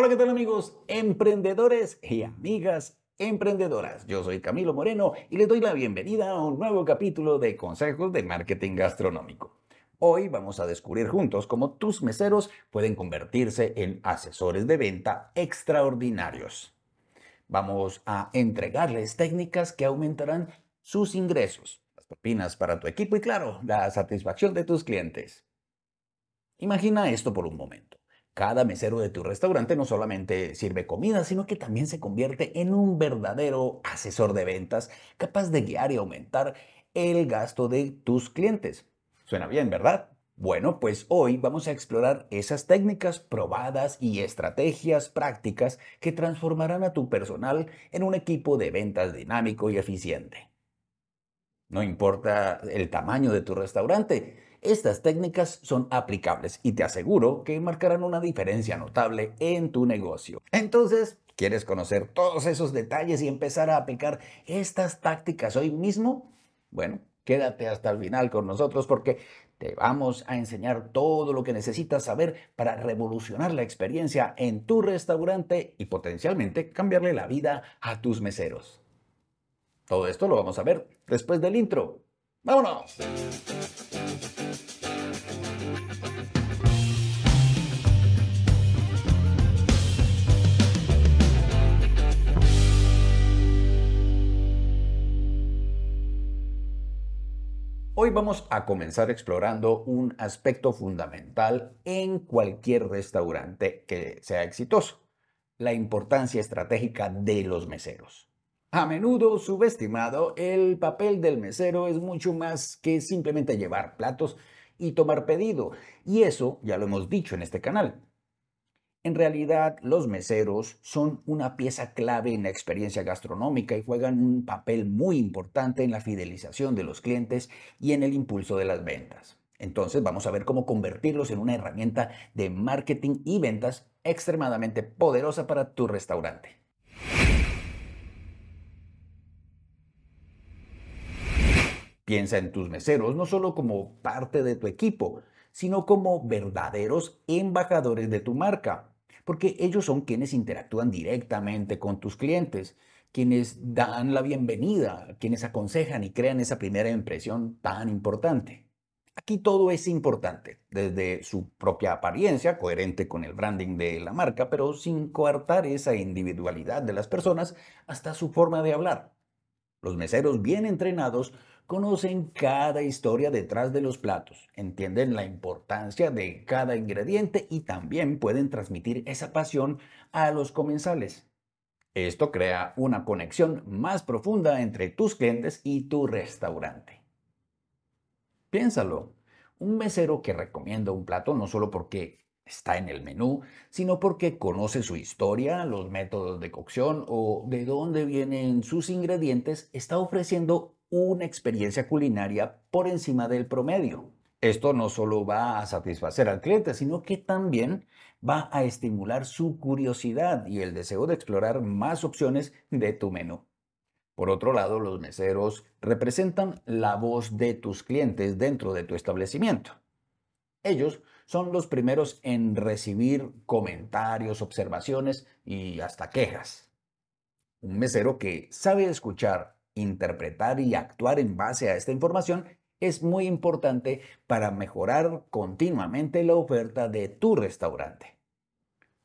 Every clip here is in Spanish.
Hola, ¿qué tal amigos emprendedores y amigas emprendedoras? Yo soy Camilo Moreno y les doy la bienvenida a un nuevo capítulo de Consejos de Marketing Gastronómico. Hoy vamos a descubrir juntos cómo tus meseros pueden convertirse en asesores de venta extraordinarios. Vamos a entregarles técnicas que aumentarán sus ingresos, las propinas para tu equipo y claro, la satisfacción de tus clientes. Imagina esto por un momento. Cada mesero de tu restaurante no solamente sirve comida, sino que también se convierte en un verdadero asesor de ventas capaz de guiar y aumentar el gasto de tus clientes. Suena bien, ¿verdad? Bueno, pues hoy vamos a explorar esas técnicas probadas y estrategias prácticas que transformarán a tu personal en un equipo de ventas dinámico y eficiente. No importa el tamaño de tu restaurante, estas técnicas son aplicables y te aseguro que marcarán una diferencia notable en tu negocio. Entonces, ¿quieres conocer todos esos detalles y empezar a aplicar estas tácticas hoy mismo? Bueno, quédate hasta el final con nosotros porque te vamos a enseñar todo lo que necesitas saber para revolucionar la experiencia en tu restaurante y potencialmente cambiarle la vida a tus meseros. Todo esto lo vamos a ver después del intro. ¡Vámonos! Hoy vamos a comenzar explorando un aspecto fundamental en cualquier restaurante que sea exitoso, la importancia estratégica de los meseros. A menudo subestimado, el papel del mesero es mucho más que simplemente llevar platos y tomar pedido, y eso ya lo hemos dicho en este canal. En realidad, los meseros son una pieza clave en la experiencia gastronómica y juegan un papel muy importante en la fidelización de los clientes y en el impulso de las ventas. Entonces vamos a ver cómo convertirlos en una herramienta de marketing y ventas extremadamente poderosa para tu restaurante. Piensa en tus meseros no solo como parte de tu equipo, sino como verdaderos embajadores de tu marca porque ellos son quienes interactúan directamente con tus clientes, quienes dan la bienvenida, quienes aconsejan y crean esa primera impresión tan importante. Aquí todo es importante, desde su propia apariencia, coherente con el branding de la marca, pero sin coartar esa individualidad de las personas, hasta su forma de hablar. Los meseros bien entrenados conocen cada historia detrás de los platos, entienden la importancia de cada ingrediente y también pueden transmitir esa pasión a los comensales. Esto crea una conexión más profunda entre tus clientes y tu restaurante. Piénsalo, un mesero que recomienda un plato no solo porque está en el menú, sino porque conoce su historia, los métodos de cocción o de dónde vienen sus ingredientes, está ofreciendo una experiencia culinaria por encima del promedio. Esto no solo va a satisfacer al cliente, sino que también va a estimular su curiosidad y el deseo de explorar más opciones de tu menú. Por otro lado, los meseros representan la voz de tus clientes dentro de tu establecimiento. Ellos son los primeros en recibir comentarios, observaciones y hasta quejas. Un mesero que sabe escuchar interpretar y actuar en base a esta información es muy importante para mejorar continuamente la oferta de tu restaurante.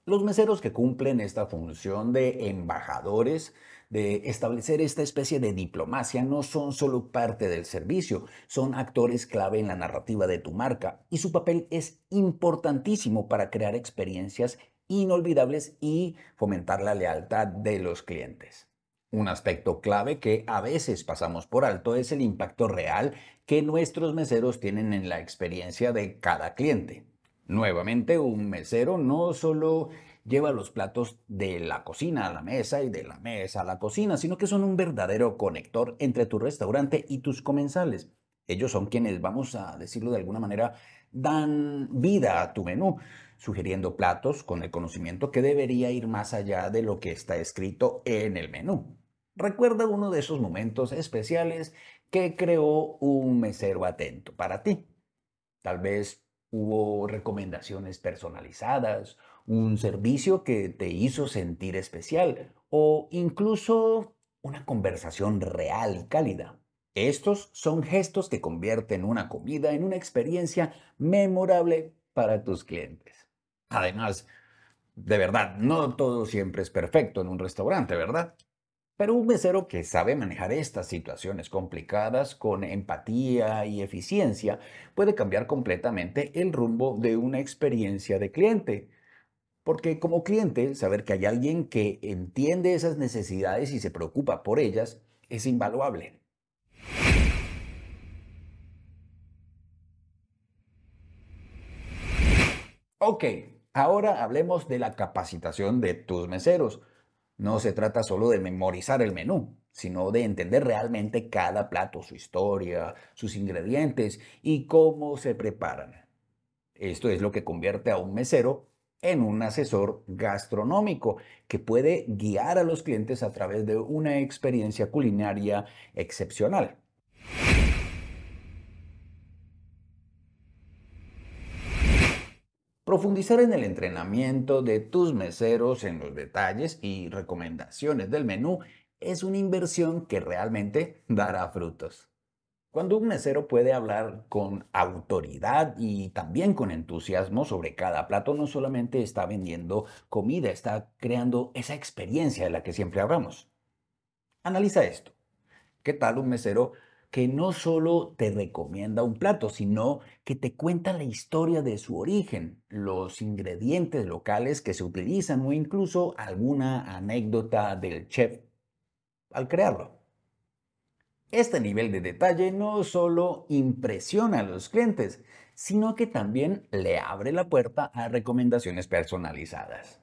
Los meseros que cumplen esta función de embajadores, de establecer esta especie de diplomacia, no son solo parte del servicio, son actores clave en la narrativa de tu marca y su papel es importantísimo para crear experiencias inolvidables y fomentar la lealtad de los clientes. Un aspecto clave que a veces pasamos por alto es el impacto real que nuestros meseros tienen en la experiencia de cada cliente. Nuevamente, un mesero no solo lleva los platos de la cocina a la mesa y de la mesa a la cocina, sino que son un verdadero conector entre tu restaurante y tus comensales. Ellos son quienes, vamos a decirlo de alguna manera, dan vida a tu menú, sugiriendo platos con el conocimiento que debería ir más allá de lo que está escrito en el menú. Recuerda uno de esos momentos especiales que creó un mesero atento para ti. Tal vez hubo recomendaciones personalizadas, un servicio que te hizo sentir especial o incluso una conversación real y cálida. Estos son gestos que convierten una comida en una experiencia memorable para tus clientes. Además, de verdad, no todo siempre es perfecto en un restaurante, ¿verdad? Pero un mesero que sabe manejar estas situaciones complicadas con empatía y eficiencia puede cambiar completamente el rumbo de una experiencia de cliente. Porque como cliente, saber que hay alguien que entiende esas necesidades y se preocupa por ellas es invaluable. Ok, ahora hablemos de la capacitación de tus meseros. No se trata solo de memorizar el menú, sino de entender realmente cada plato, su historia, sus ingredientes y cómo se preparan. Esto es lo que convierte a un mesero en un asesor gastronómico que puede guiar a los clientes a través de una experiencia culinaria excepcional. profundizar en el entrenamiento de tus meseros, en los detalles y recomendaciones del menú, es una inversión que realmente dará frutos. Cuando un mesero puede hablar con autoridad y también con entusiasmo sobre cada plato, no solamente está vendiendo comida, está creando esa experiencia de la que siempre hablamos. Analiza esto. ¿Qué tal un mesero que no solo te recomienda un plato, sino que te cuenta la historia de su origen, los ingredientes locales que se utilizan o incluso alguna anécdota del chef al crearlo. Este nivel de detalle no solo impresiona a los clientes, sino que también le abre la puerta a recomendaciones personalizadas.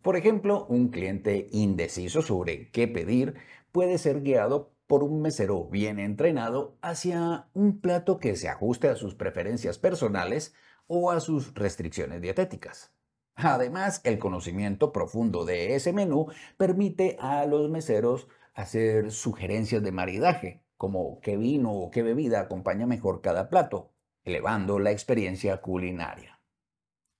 Por ejemplo, un cliente indeciso sobre qué pedir puede ser guiado por un mesero bien entrenado hacia un plato que se ajuste a sus preferencias personales o a sus restricciones dietéticas. Además, el conocimiento profundo de ese menú permite a los meseros hacer sugerencias de maridaje, como qué vino o qué bebida acompaña mejor cada plato, elevando la experiencia culinaria.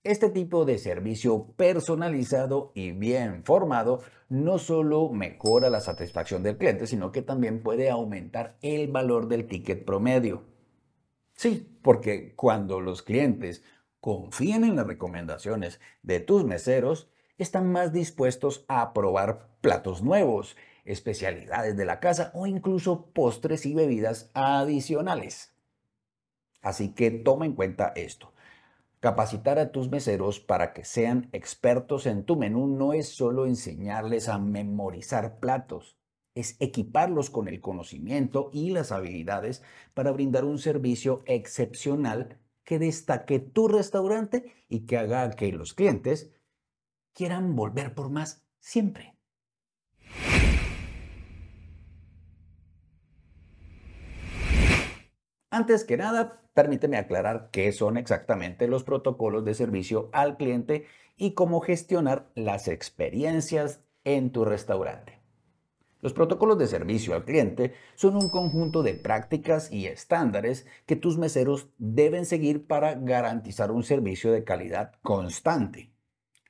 Este tipo de servicio personalizado y bien formado no solo mejora la satisfacción del cliente, sino que también puede aumentar el valor del ticket promedio. Sí, porque cuando los clientes confían en las recomendaciones de tus meseros, están más dispuestos a probar platos nuevos, especialidades de la casa o incluso postres y bebidas adicionales. Así que toma en cuenta esto. Capacitar a tus meseros para que sean expertos en tu menú no es solo enseñarles a memorizar platos, es equiparlos con el conocimiento y las habilidades para brindar un servicio excepcional que destaque tu restaurante y que haga que los clientes quieran volver por más siempre. Antes que nada, permíteme aclarar qué son exactamente los protocolos de servicio al cliente y cómo gestionar las experiencias en tu restaurante. Los protocolos de servicio al cliente son un conjunto de prácticas y estándares que tus meseros deben seguir para garantizar un servicio de calidad constante.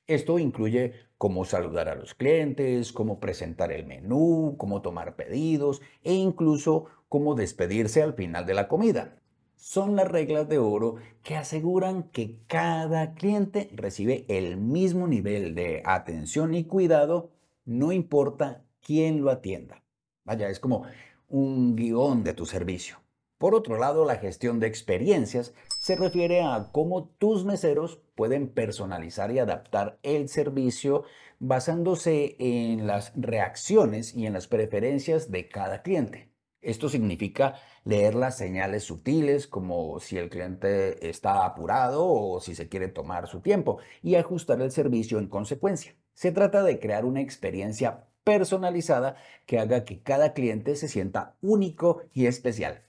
Esto incluye cómo saludar a los clientes, cómo presentar el menú, cómo tomar pedidos e incluso como despedirse al final de la comida. Son las reglas de oro que aseguran que cada cliente recibe el mismo nivel de atención y cuidado, no importa quién lo atienda. Vaya, es como un guión de tu servicio. Por otro lado, la gestión de experiencias se refiere a cómo tus meseros pueden personalizar y adaptar el servicio basándose en las reacciones y en las preferencias de cada cliente. Esto significa leer las señales sutiles, como si el cliente está apurado o si se quiere tomar su tiempo, y ajustar el servicio en consecuencia. Se trata de crear una experiencia personalizada que haga que cada cliente se sienta único y especial.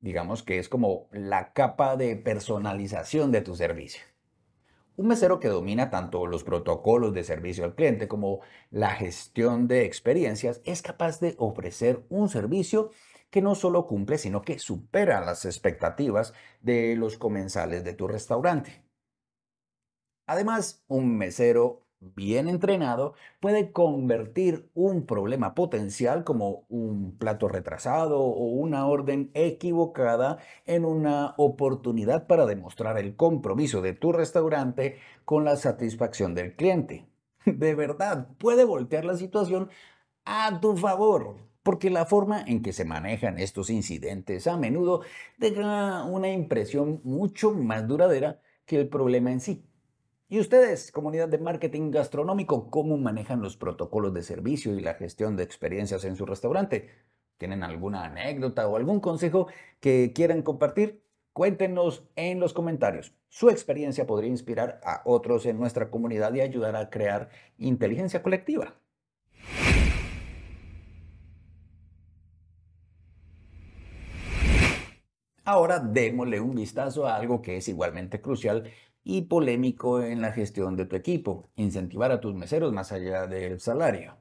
Digamos que es como la capa de personalización de tu servicio. Un mesero que domina tanto los protocolos de servicio al cliente como la gestión de experiencias es capaz de ofrecer un servicio que no solo cumple, sino que supera las expectativas de los comensales de tu restaurante. Además, un mesero bien entrenado puede convertir un problema potencial como un plato retrasado o una orden equivocada en una oportunidad para demostrar el compromiso de tu restaurante con la satisfacción del cliente. De verdad, puede voltear la situación a tu favor, porque la forma en que se manejan estos incidentes a menudo deja una impresión mucho más duradera que el problema en sí. Y ustedes, comunidad de marketing gastronómico, ¿cómo manejan los protocolos de servicio y la gestión de experiencias en su restaurante? ¿Tienen alguna anécdota o algún consejo que quieran compartir? Cuéntenos en los comentarios. Su experiencia podría inspirar a otros en nuestra comunidad y ayudar a crear inteligencia colectiva. Ahora démosle un vistazo a algo que es igualmente crucial y polémico en la gestión de tu equipo, incentivar a tus meseros más allá del salario.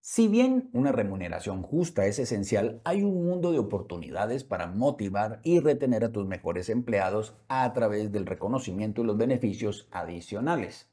Si bien una remuneración justa es esencial, hay un mundo de oportunidades para motivar y retener a tus mejores empleados a través del reconocimiento y los beneficios adicionales.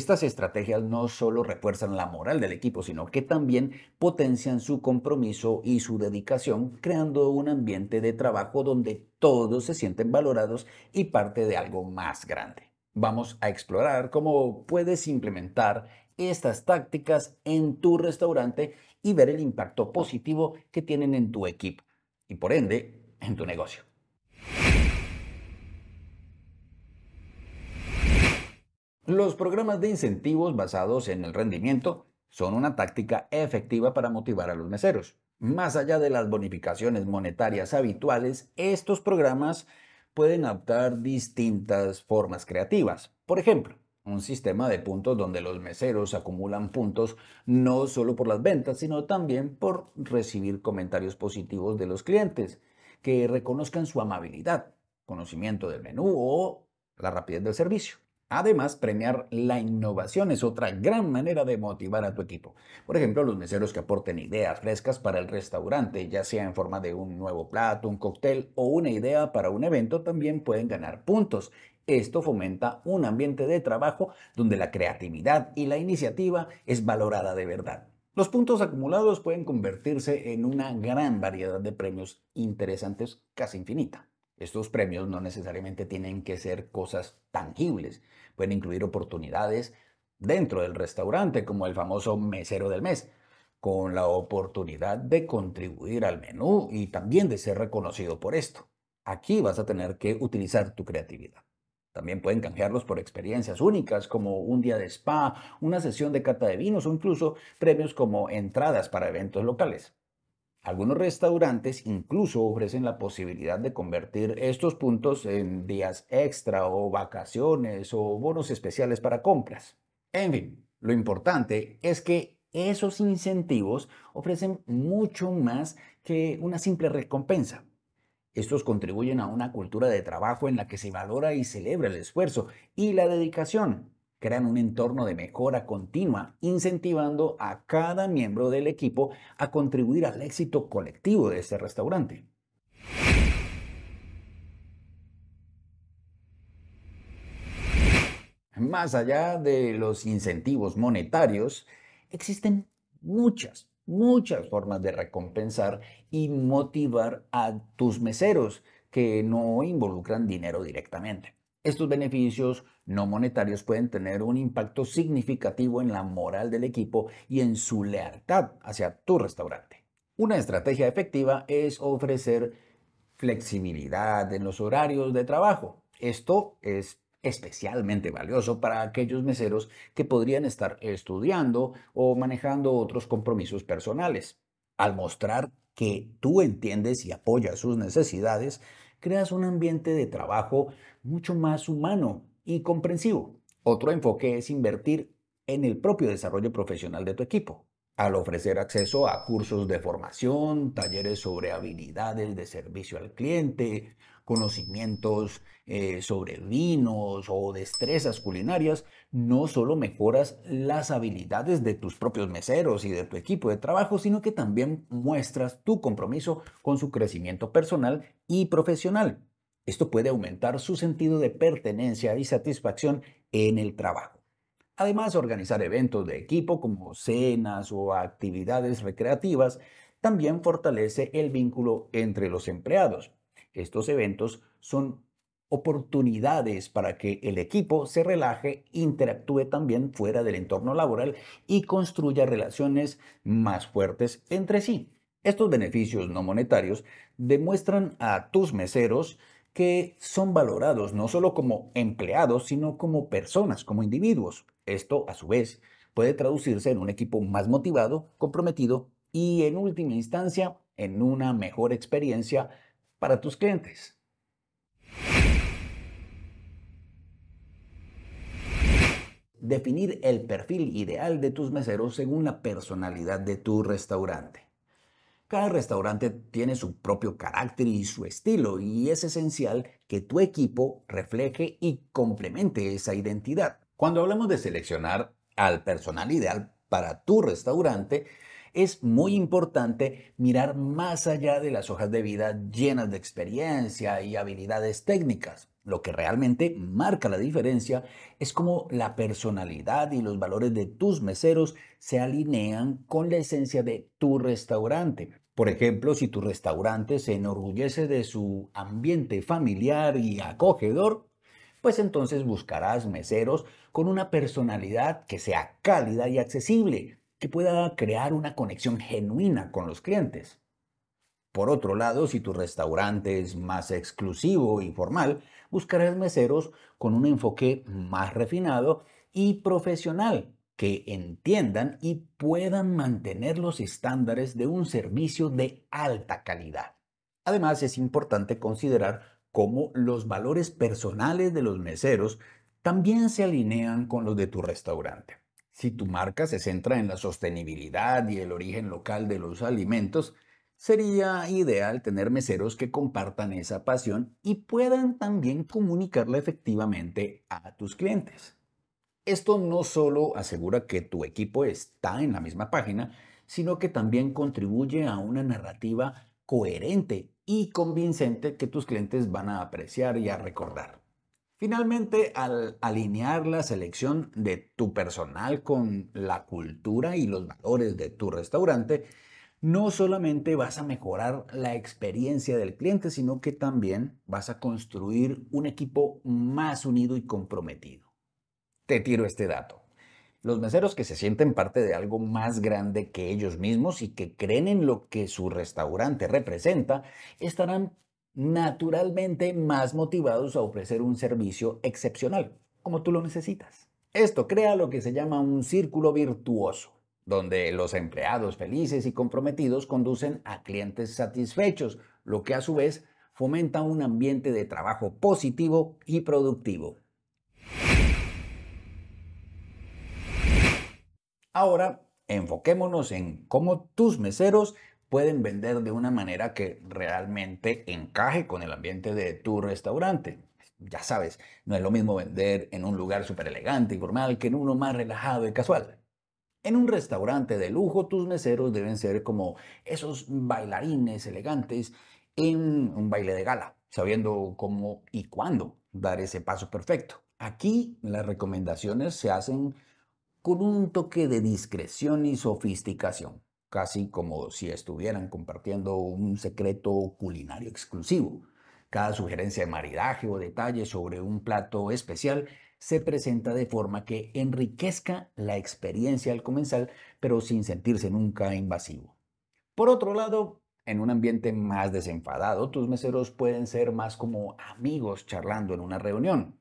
Estas estrategias no solo refuerzan la moral del equipo, sino que también potencian su compromiso y su dedicación, creando un ambiente de trabajo donde todos se sienten valorados y parte de algo más grande. Vamos a explorar cómo puedes implementar estas tácticas en tu restaurante y ver el impacto positivo que tienen en tu equipo y por ende en tu negocio. Los programas de incentivos basados en el rendimiento son una táctica efectiva para motivar a los meseros. Más allá de las bonificaciones monetarias habituales, estos programas pueden adoptar distintas formas creativas. Por ejemplo, un sistema de puntos donde los meseros acumulan puntos no solo por las ventas, sino también por recibir comentarios positivos de los clientes, que reconozcan su amabilidad, conocimiento del menú o la rapidez del servicio. Además, premiar la innovación es otra gran manera de motivar a tu equipo. Por ejemplo, los meseros que aporten ideas frescas para el restaurante, ya sea en forma de un nuevo plato, un cóctel o una idea para un evento, también pueden ganar puntos. Esto fomenta un ambiente de trabajo donde la creatividad y la iniciativa es valorada de verdad. Los puntos acumulados pueden convertirse en una gran variedad de premios interesantes, casi infinita. Estos premios no necesariamente tienen que ser cosas tangibles, pueden incluir oportunidades dentro del restaurante, como el famoso mesero del mes, con la oportunidad de contribuir al menú y también de ser reconocido por esto. Aquí vas a tener que utilizar tu creatividad. También pueden canjearlos por experiencias únicas como un día de spa, una sesión de cata de vinos o incluso premios como entradas para eventos locales. Algunos restaurantes incluso ofrecen la posibilidad de convertir estos puntos en días extra o vacaciones o bonos especiales para compras. En fin, lo importante es que esos incentivos ofrecen mucho más que una simple recompensa. Estos contribuyen a una cultura de trabajo en la que se valora y celebra el esfuerzo y la dedicación, crean un entorno de mejora continua, incentivando a cada miembro del equipo a contribuir al éxito colectivo de este restaurante. Más allá de los incentivos monetarios, existen muchas, muchas formas de recompensar y motivar a tus meseros que no involucran dinero directamente. Estos beneficios no monetarios pueden tener un impacto significativo en la moral del equipo y en su lealtad hacia tu restaurante. Una estrategia efectiva es ofrecer flexibilidad en los horarios de trabajo. Esto es especialmente valioso para aquellos meseros que podrían estar estudiando o manejando otros compromisos personales. Al mostrar que tú entiendes y apoyas sus necesidades, creas un ambiente de trabajo mucho más humano y comprensivo. Otro enfoque es invertir en el propio desarrollo profesional de tu equipo, al ofrecer acceso a cursos de formación, talleres sobre habilidades de servicio al cliente, conocimientos eh, sobre vinos o destrezas culinarias, no solo mejoras las habilidades de tus propios meseros y de tu equipo de trabajo, sino que también muestras tu compromiso con su crecimiento personal y profesional. Esto puede aumentar su sentido de pertenencia y satisfacción en el trabajo. Además, organizar eventos de equipo como cenas o actividades recreativas también fortalece el vínculo entre los empleados. Estos eventos son oportunidades para que el equipo se relaje, interactúe también fuera del entorno laboral y construya relaciones más fuertes entre sí. Estos beneficios no monetarios demuestran a tus meseros que son valorados no solo como empleados, sino como personas, como individuos. Esto, a su vez, puede traducirse en un equipo más motivado, comprometido y, en última instancia, en una mejor experiencia para tus clientes. Definir el perfil ideal de tus meseros según la personalidad de tu restaurante. Cada restaurante tiene su propio carácter y su estilo y es esencial que tu equipo refleje y complemente esa identidad. Cuando hablamos de seleccionar al personal ideal para tu restaurante, es muy importante mirar más allá de las hojas de vida llenas de experiencia y habilidades técnicas. Lo que realmente marca la diferencia es cómo la personalidad y los valores de tus meseros se alinean con la esencia de tu restaurante. Por ejemplo, si tu restaurante se enorgullece de su ambiente familiar y acogedor, pues entonces buscarás meseros con una personalidad que sea cálida y accesible, que pueda crear una conexión genuina con los clientes. Por otro lado, si tu restaurante es más exclusivo y formal, buscarás meseros con un enfoque más refinado y profesional, que entiendan y puedan mantener los estándares de un servicio de alta calidad. Además, es importante considerar cómo los valores personales de los meseros también se alinean con los de tu restaurante. Si tu marca se centra en la sostenibilidad y el origen local de los alimentos, Sería ideal tener meseros que compartan esa pasión y puedan también comunicarla efectivamente a tus clientes. Esto no solo asegura que tu equipo está en la misma página, sino que también contribuye a una narrativa coherente y convincente que tus clientes van a apreciar y a recordar. Finalmente, al alinear la selección de tu personal con la cultura y los valores de tu restaurante, no solamente vas a mejorar la experiencia del cliente, sino que también vas a construir un equipo más unido y comprometido. Te tiro este dato. Los meseros que se sienten parte de algo más grande que ellos mismos y que creen en lo que su restaurante representa, estarán naturalmente más motivados a ofrecer un servicio excepcional, como tú lo necesitas. Esto crea lo que se llama un círculo virtuoso donde los empleados felices y comprometidos conducen a clientes satisfechos, lo que a su vez fomenta un ambiente de trabajo positivo y productivo. Ahora, enfoquémonos en cómo tus meseros pueden vender de una manera que realmente encaje con el ambiente de tu restaurante. Ya sabes, no es lo mismo vender en un lugar súper elegante y formal que en uno más relajado y casual. En un restaurante de lujo, tus meseros deben ser como esos bailarines elegantes en un baile de gala, sabiendo cómo y cuándo dar ese paso perfecto. Aquí las recomendaciones se hacen con un toque de discreción y sofisticación, casi como si estuvieran compartiendo un secreto culinario exclusivo. Cada sugerencia de maridaje o detalle sobre un plato especial se presenta de forma que enriquezca la experiencia al comensal, pero sin sentirse nunca invasivo. Por otro lado, en un ambiente más desenfadado, tus meseros pueden ser más como amigos charlando en una reunión.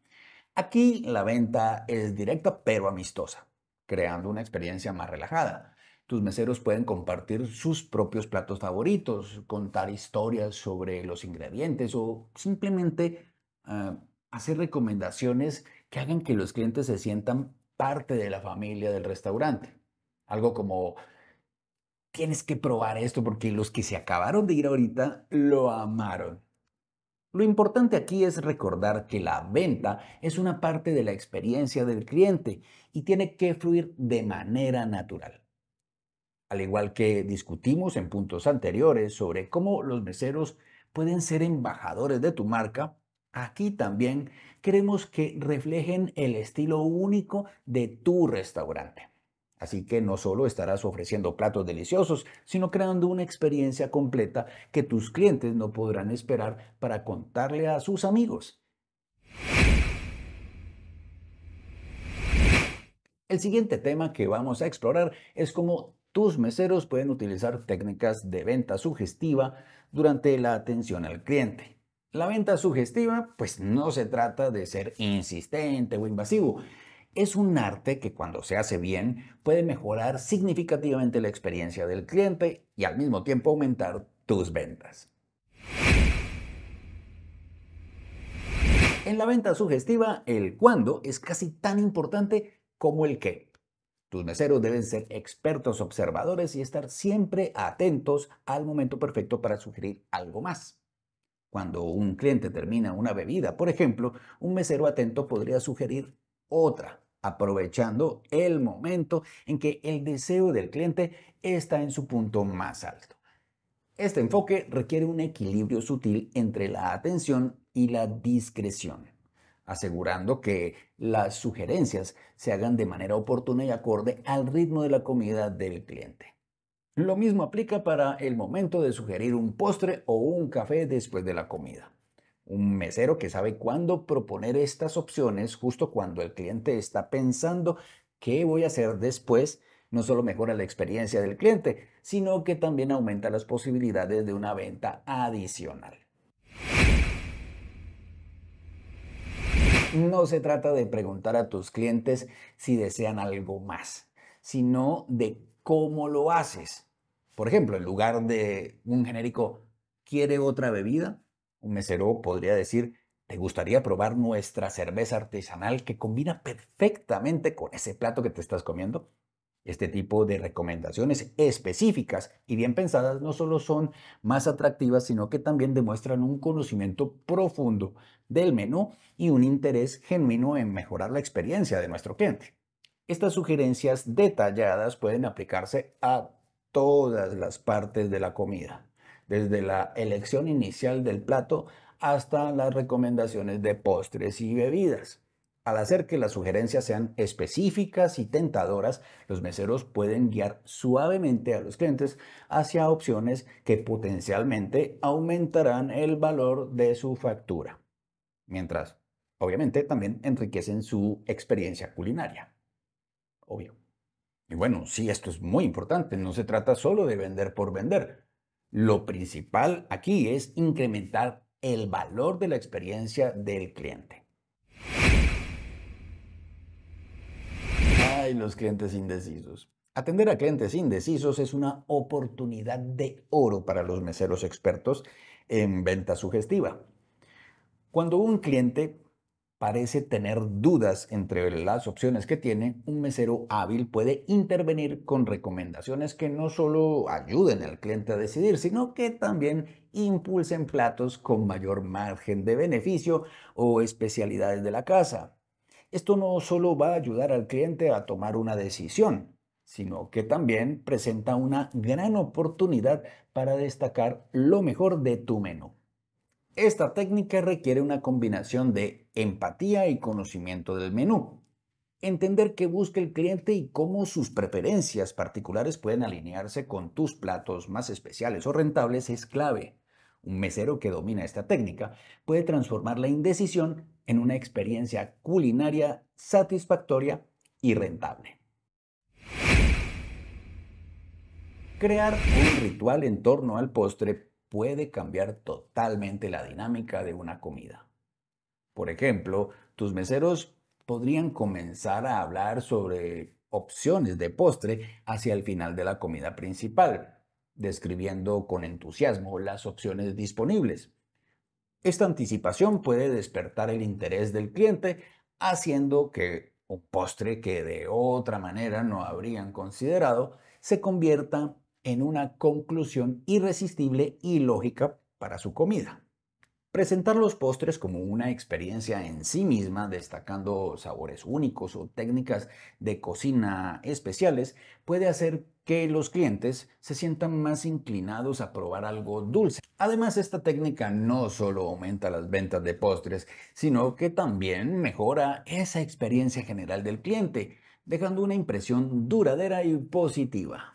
Aquí la venta es directa pero amistosa, creando una experiencia más relajada. Tus meseros pueden compartir sus propios platos favoritos, contar historias sobre los ingredientes o simplemente ah, hacer recomendaciones que hagan que los clientes se sientan parte de la familia del restaurante. Algo como, tienes que probar esto porque los que se acabaron de ir ahorita lo amaron. Lo importante aquí es recordar que la venta es una parte de la experiencia del cliente y tiene que fluir de manera natural. Al igual que discutimos en puntos anteriores sobre cómo los meseros pueden ser embajadores de tu marca, Aquí también queremos que reflejen el estilo único de tu restaurante. Así que no solo estarás ofreciendo platos deliciosos, sino creando una experiencia completa que tus clientes no podrán esperar para contarle a sus amigos. El siguiente tema que vamos a explorar es cómo tus meseros pueden utilizar técnicas de venta sugestiva durante la atención al cliente. La venta sugestiva, pues no se trata de ser insistente o invasivo. Es un arte que cuando se hace bien puede mejorar significativamente la experiencia del cliente y al mismo tiempo aumentar tus ventas. En la venta sugestiva, el cuándo es casi tan importante como el qué. Tus meseros deben ser expertos observadores y estar siempre atentos al momento perfecto para sugerir algo más. Cuando un cliente termina una bebida, por ejemplo, un mesero atento podría sugerir otra, aprovechando el momento en que el deseo del cliente está en su punto más alto. Este enfoque requiere un equilibrio sutil entre la atención y la discreción, asegurando que las sugerencias se hagan de manera oportuna y acorde al ritmo de la comida del cliente. Lo mismo aplica para el momento de sugerir un postre o un café después de la comida. Un mesero que sabe cuándo proponer estas opciones justo cuando el cliente está pensando qué voy a hacer después, no solo mejora la experiencia del cliente, sino que también aumenta las posibilidades de una venta adicional. No se trata de preguntar a tus clientes si desean algo más, sino de cómo lo haces. Por ejemplo, en lugar de un genérico, ¿quiere otra bebida? Un mesero podría decir, ¿te gustaría probar nuestra cerveza artesanal que combina perfectamente con ese plato que te estás comiendo? Este tipo de recomendaciones específicas y bien pensadas no solo son más atractivas, sino que también demuestran un conocimiento profundo del menú y un interés genuino en mejorar la experiencia de nuestro cliente. Estas sugerencias detalladas pueden aplicarse a todas las partes de la comida, desde la elección inicial del plato hasta las recomendaciones de postres y bebidas. Al hacer que las sugerencias sean específicas y tentadoras, los meseros pueden guiar suavemente a los clientes hacia opciones que potencialmente aumentarán el valor de su factura, mientras, obviamente, también enriquecen su experiencia culinaria. Obvio. Y bueno, sí, esto es muy importante, no se trata solo de vender por vender. Lo principal aquí es incrementar el valor de la experiencia del cliente. Ay, los clientes indecisos. Atender a clientes indecisos es una oportunidad de oro para los meseros expertos en venta sugestiva. Cuando un cliente parece tener dudas entre las opciones que tiene, un mesero hábil puede intervenir con recomendaciones que no solo ayuden al cliente a decidir, sino que también impulsen platos con mayor margen de beneficio o especialidades de la casa. Esto no solo va a ayudar al cliente a tomar una decisión, sino que también presenta una gran oportunidad para destacar lo mejor de tu menú. Esta técnica requiere una combinación de empatía y conocimiento del menú. Entender qué busca el cliente y cómo sus preferencias particulares pueden alinearse con tus platos más especiales o rentables es clave. Un mesero que domina esta técnica puede transformar la indecisión en una experiencia culinaria satisfactoria y rentable. Crear un ritual en torno al postre puede cambiar totalmente la dinámica de una comida. Por ejemplo, tus meseros podrían comenzar a hablar sobre opciones de postre hacia el final de la comida principal, describiendo con entusiasmo las opciones disponibles. Esta anticipación puede despertar el interés del cliente, haciendo que un postre que de otra manera no habrían considerado se convierta en una conclusión irresistible y lógica para su comida. Presentar los postres como una experiencia en sí misma, destacando sabores únicos o técnicas de cocina especiales, puede hacer que los clientes se sientan más inclinados a probar algo dulce. Además, esta técnica no solo aumenta las ventas de postres, sino que también mejora esa experiencia general del cliente, dejando una impresión duradera y positiva.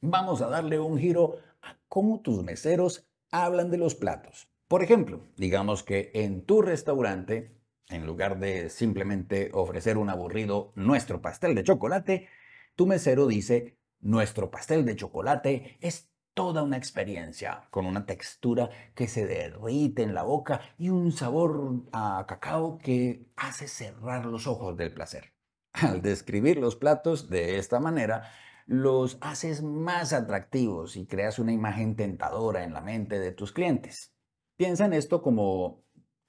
Vamos a darle un giro a cómo tus meseros hablan de los platos. Por ejemplo, digamos que en tu restaurante, en lugar de simplemente ofrecer un aburrido nuestro pastel de chocolate, tu mesero dice, nuestro pastel de chocolate es toda una experiencia, con una textura que se derrite en la boca y un sabor a cacao que hace cerrar los ojos del placer. Al describir los platos de esta manera, los haces más atractivos y creas una imagen tentadora en la mente de tus clientes. Piensa en esto como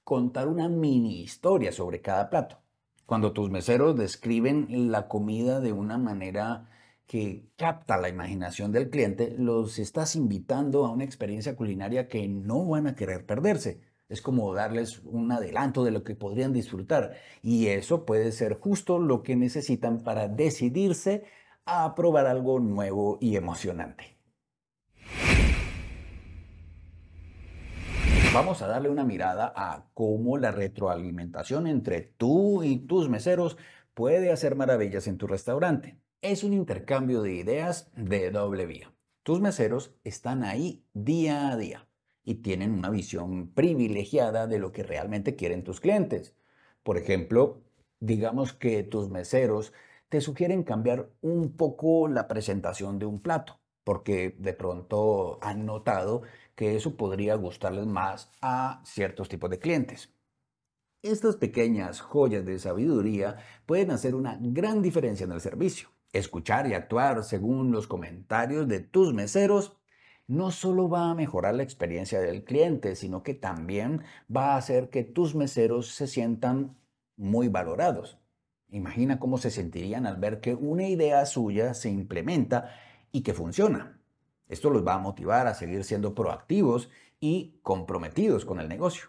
contar una mini historia sobre cada plato. Cuando tus meseros describen la comida de una manera que capta la imaginación del cliente, los estás invitando a una experiencia culinaria que no van a querer perderse. Es como darles un adelanto de lo que podrían disfrutar. Y eso puede ser justo lo que necesitan para decidirse a probar algo nuevo y emocionante. Vamos a darle una mirada a cómo la retroalimentación entre tú y tus meseros puede hacer maravillas en tu restaurante. Es un intercambio de ideas de doble vía. Tus meseros están ahí día a día y tienen una visión privilegiada de lo que realmente quieren tus clientes. Por ejemplo, digamos que tus meseros te sugieren cambiar un poco la presentación de un plato, porque de pronto han notado que eso podría gustarles más a ciertos tipos de clientes. Estas pequeñas joyas de sabiduría pueden hacer una gran diferencia en el servicio. Escuchar y actuar según los comentarios de tus meseros no solo va a mejorar la experiencia del cliente, sino que también va a hacer que tus meseros se sientan muy valorados. Imagina cómo se sentirían al ver que una idea suya se implementa y que funciona. Esto los va a motivar a seguir siendo proactivos y comprometidos con el negocio.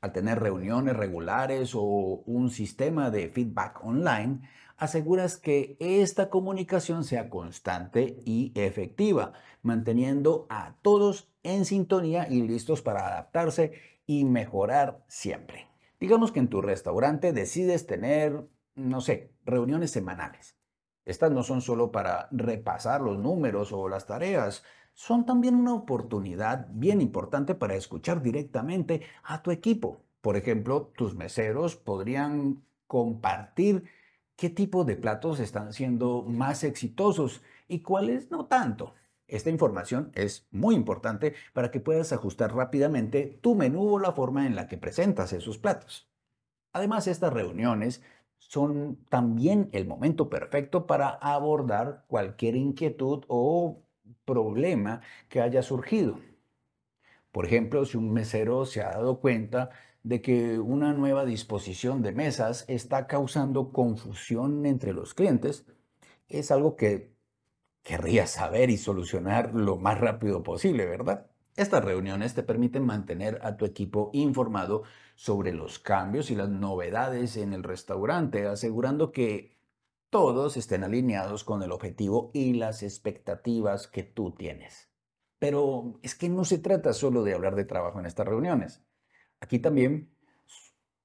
Al tener reuniones regulares o un sistema de feedback online, aseguras que esta comunicación sea constante y efectiva, manteniendo a todos en sintonía y listos para adaptarse y mejorar siempre. Digamos que en tu restaurante decides tener no sé, reuniones semanales. Estas no son solo para repasar los números o las tareas, son también una oportunidad bien importante para escuchar directamente a tu equipo. Por ejemplo, tus meseros podrían compartir qué tipo de platos están siendo más exitosos y cuáles no tanto. Esta información es muy importante para que puedas ajustar rápidamente tu menú o la forma en la que presentas esos platos. Además, estas reuniones son también el momento perfecto para abordar cualquier inquietud o problema que haya surgido. Por ejemplo, si un mesero se ha dado cuenta de que una nueva disposición de mesas está causando confusión entre los clientes, es algo que querría saber y solucionar lo más rápido posible, ¿verdad? Estas reuniones te permiten mantener a tu equipo informado sobre los cambios y las novedades en el restaurante, asegurando que todos estén alineados con el objetivo y las expectativas que tú tienes. Pero es que no se trata solo de hablar de trabajo en estas reuniones. Aquí también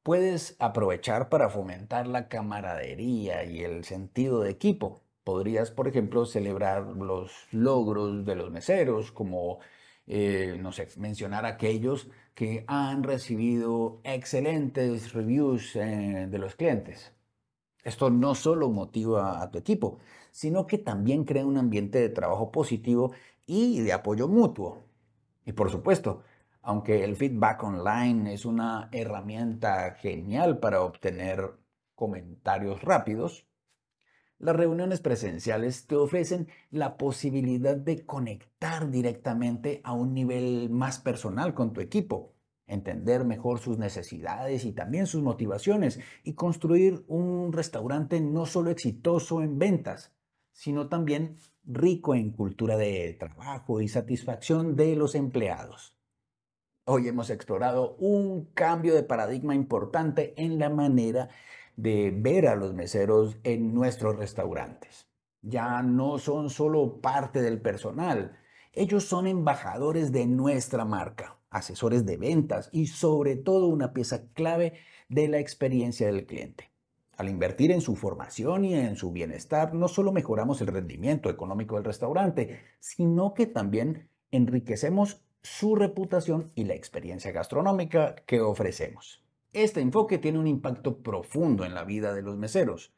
puedes aprovechar para fomentar la camaradería y el sentido de equipo. Podrías, por ejemplo, celebrar los logros de los meseros como eh, no sé, mencionar aquellos que han recibido excelentes reviews eh, de los clientes. Esto no solo motiva a tu equipo, sino que también crea un ambiente de trabajo positivo y de apoyo mutuo. Y por supuesto, aunque el feedback online es una herramienta genial para obtener comentarios rápidos, las reuniones presenciales te ofrecen la posibilidad de conectar directamente a un nivel más personal con tu equipo, entender mejor sus necesidades y también sus motivaciones y construir un restaurante no solo exitoso en ventas, sino también rico en cultura de trabajo y satisfacción de los empleados. Hoy hemos explorado un cambio de paradigma importante en la manera de ver a los meseros en nuestros restaurantes. Ya no son solo parte del personal, ellos son embajadores de nuestra marca, asesores de ventas y sobre todo una pieza clave de la experiencia del cliente. Al invertir en su formación y en su bienestar, no solo mejoramos el rendimiento económico del restaurante, sino que también enriquecemos su reputación y la experiencia gastronómica que ofrecemos. Este enfoque tiene un impacto profundo en la vida de los meseros.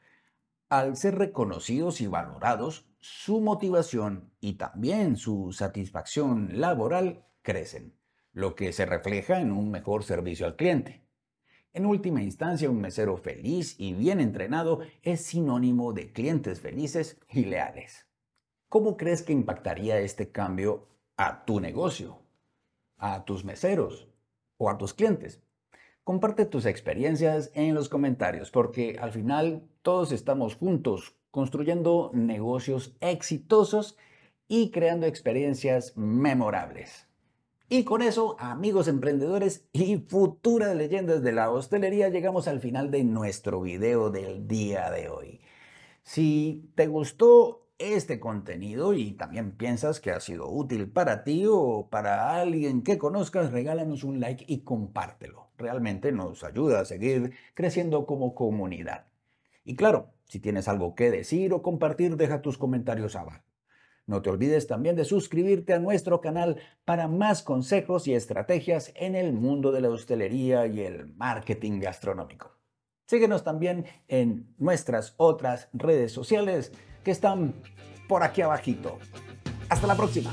Al ser reconocidos y valorados, su motivación y también su satisfacción laboral crecen, lo que se refleja en un mejor servicio al cliente. En última instancia, un mesero feliz y bien entrenado es sinónimo de clientes felices y leales. ¿Cómo crees que impactaría este cambio a tu negocio, a tus meseros o a tus clientes? Comparte tus experiencias en los comentarios porque al final todos estamos juntos construyendo negocios exitosos y creando experiencias memorables. Y con eso, amigos emprendedores y futuras leyendas de la hostelería, llegamos al final de nuestro video del día de hoy. Si te gustó este contenido y también piensas que ha sido útil para ti o para alguien que conozcas, regálanos un like y compártelo. Realmente nos ayuda a seguir creciendo como comunidad. Y claro, si tienes algo que decir o compartir, deja tus comentarios abajo. No te olvides también de suscribirte a nuestro canal para más consejos y estrategias en el mundo de la hostelería y el marketing gastronómico. Síguenos también en nuestras otras redes sociales que están por aquí abajito. Hasta la próxima.